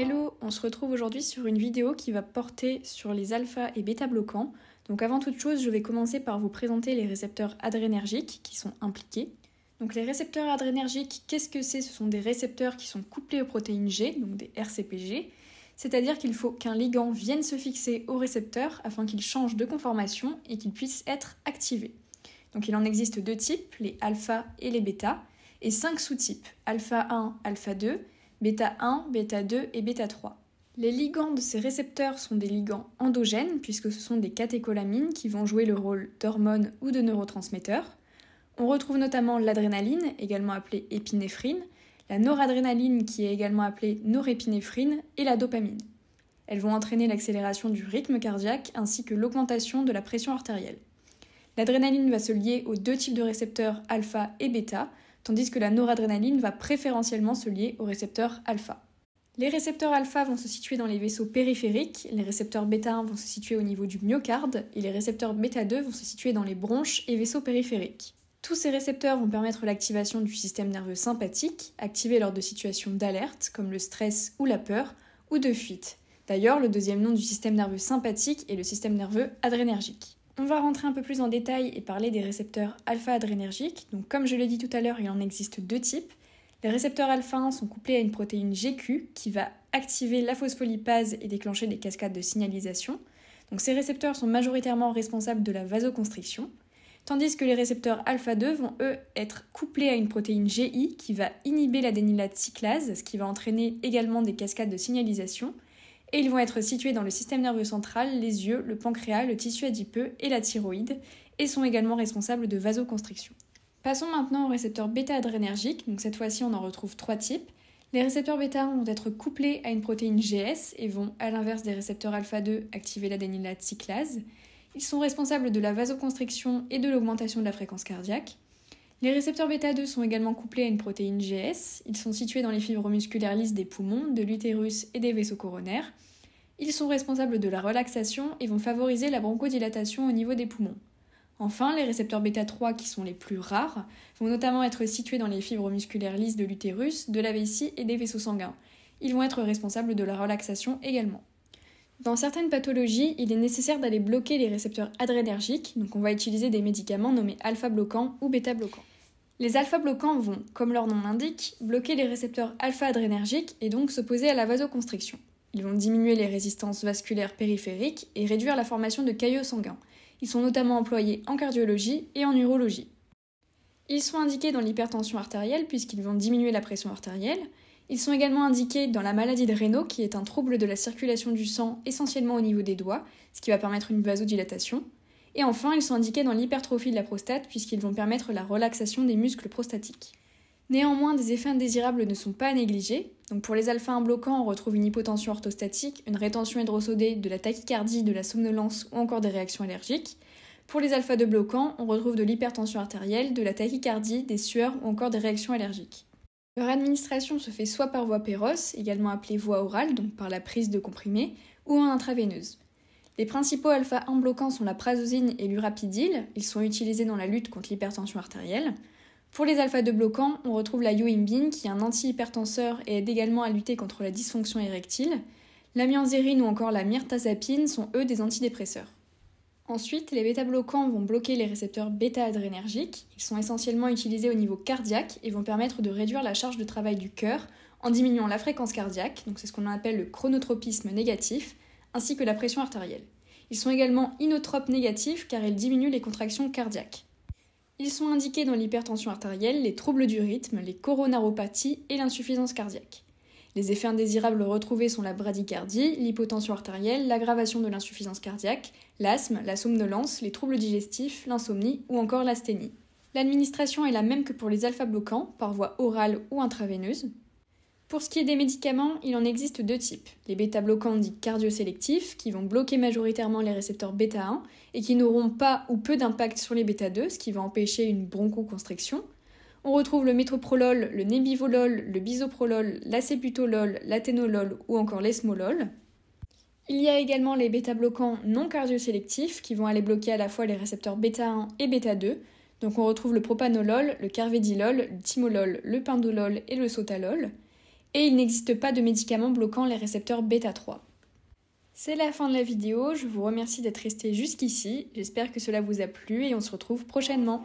Hello, on se retrouve aujourd'hui sur une vidéo qui va porter sur les alpha et bêta bloquants. Donc avant toute chose, je vais commencer par vous présenter les récepteurs adrénergiques qui sont impliqués. Donc les récepteurs adrénergiques, qu'est-ce que c'est Ce sont des récepteurs qui sont couplés aux protéines G, donc des RCPG, c'est-à-dire qu'il faut qu'un ligand vienne se fixer au récepteur afin qu'il change de conformation et qu'il puisse être activé. Donc il en existe deux types, les alpha et les bêta, et cinq sous-types, alpha 1, alpha 2, bêta 1, bêta 2 et bêta 3. Les ligands de ces récepteurs sont des ligands endogènes puisque ce sont des catécholamines qui vont jouer le rôle d'hormones ou de neurotransmetteurs. On retrouve notamment l'adrénaline, également appelée épinéphrine, la noradrénaline qui est également appelée norépinéphrine et la dopamine. Elles vont entraîner l'accélération du rythme cardiaque ainsi que l'augmentation de la pression artérielle. L'adrénaline va se lier aux deux types de récepteurs alpha et bêta, tandis que la noradrénaline va préférentiellement se lier au récepteur alpha. Les récepteurs alpha vont se situer dans les vaisseaux périphériques, les récepteurs bêta 1 vont se situer au niveau du myocarde et les récepteurs bêta 2 vont se situer dans les bronches et vaisseaux périphériques. Tous ces récepteurs vont permettre l'activation du système nerveux sympathique, activé lors de situations d'alerte comme le stress ou la peur, ou de fuite. D'ailleurs, le deuxième nom du système nerveux sympathique est le système nerveux adrénergique. On va rentrer un peu plus en détail et parler des récepteurs alpha-adrénergiques. Donc comme je l'ai dit tout à l'heure, il en existe deux types. Les récepteurs alpha 1 sont couplés à une protéine GQ qui va activer la phospholipase et déclencher des cascades de signalisation. Donc ces récepteurs sont majoritairement responsables de la vasoconstriction, tandis que les récepteurs alpha 2 vont eux être couplés à une protéine GI qui va inhiber l'adénylate cyclase, ce qui va entraîner également des cascades de signalisation et ils vont être situés dans le système nerveux central, les yeux, le pancréas, le tissu adipeux et la thyroïde, et sont également responsables de vasoconstriction. Passons maintenant aux récepteurs bêta-adrénergiques, donc cette fois-ci on en retrouve trois types. Les récepteurs bêta vont être couplés à une protéine GS et vont, à l'inverse des récepteurs alpha-2, activer l'adénylate cyclase. Ils sont responsables de la vasoconstriction et de l'augmentation de la fréquence cardiaque. Les récepteurs bêta-2 sont également couplés à une protéine GS. Ils sont situés dans les fibres musculaires lisses des poumons, de l'utérus et des vaisseaux coronaires. Ils sont responsables de la relaxation et vont favoriser la bronchodilatation au niveau des poumons. Enfin, les récepteurs bêta-3, qui sont les plus rares, vont notamment être situés dans les fibres musculaires lisses de l'utérus, de la vessie et des vaisseaux sanguins. Ils vont être responsables de la relaxation également. Dans certaines pathologies, il est nécessaire d'aller bloquer les récepteurs adrénergiques, donc on va utiliser des médicaments nommés alpha-bloquants ou bêta-bloquants. Les alpha-bloquants vont, comme leur nom l'indique, bloquer les récepteurs alpha-adrénergiques et donc s'opposer à la vasoconstriction. Ils vont diminuer les résistances vasculaires périphériques et réduire la formation de caillots sanguins. Ils sont notamment employés en cardiologie et en urologie. Ils sont indiqués dans l'hypertension artérielle puisqu'ils vont diminuer la pression artérielle, ils sont également indiqués dans la maladie de Raynaud, qui est un trouble de la circulation du sang essentiellement au niveau des doigts, ce qui va permettre une vasodilatation. Et enfin, ils sont indiqués dans l'hypertrophie de la prostate, puisqu'ils vont permettre la relaxation des muscles prostatiques. Néanmoins, des effets indésirables ne sont pas négligés. Donc pour les alpha 1 bloquants, on retrouve une hypotension orthostatique, une rétention hydrosodée, de la tachycardie, de la somnolence ou encore des réactions allergiques. Pour les alpha 2 bloquants, on retrouve de l'hypertension artérielle, de la tachycardie, des sueurs ou encore des réactions allergiques. Leur administration se fait soit par voie péros, également appelée voie orale, donc par la prise de comprimés, ou en intraveineuse. Les principaux alpha-1-bloquants sont la prazosine et l'urapidil, ils sont utilisés dans la lutte contre l'hypertension artérielle. Pour les alpha-2-bloquants, on retrouve la yohimbine qui est un antihypertenseur et aide également à lutter contre la dysfonction érectile. myanzérine ou encore la myrtazapine sont eux des antidépresseurs. Ensuite, les bêta-bloquants vont bloquer les récepteurs bêta-adrénergiques. Ils sont essentiellement utilisés au niveau cardiaque et vont permettre de réduire la charge de travail du cœur en diminuant la fréquence cardiaque, donc c'est ce qu'on appelle le chronotropisme négatif, ainsi que la pression artérielle. Ils sont également inotropes négatifs car ils diminuent les contractions cardiaques. Ils sont indiqués dans l'hypertension artérielle, les troubles du rythme, les coronaropathies et l'insuffisance cardiaque. Les effets indésirables retrouvés sont la bradycardie, l'hypotension artérielle, l'aggravation de l'insuffisance cardiaque, l'asthme, la somnolence, les troubles digestifs, l'insomnie ou encore l'asthénie. L'administration est la même que pour les alpha-bloquants, par voie orale ou intraveineuse. Pour ce qui est des médicaments, il en existe deux types. Les bêta-bloquants dits cardio qui vont bloquer majoritairement les récepteurs bêta 1 et qui n'auront pas ou peu d'impact sur les bêta 2, ce qui va empêcher une bronchoconstriction. On retrouve le métoprolol, le nébivolol, le bisoprolol, l'acébutolol, l'athénolol ou encore l'esmolol. Il y a également les bêta-bloquants non cardio qui vont aller bloquer à la fois les récepteurs bêta 1 et bêta 2. Donc on retrouve le propanolol, le carvedilol, le timolol, le pindolol et le sotalol. Et il n'existe pas de médicaments bloquant les récepteurs bêta 3. C'est la fin de la vidéo, je vous remercie d'être resté jusqu'ici, j'espère que cela vous a plu et on se retrouve prochainement.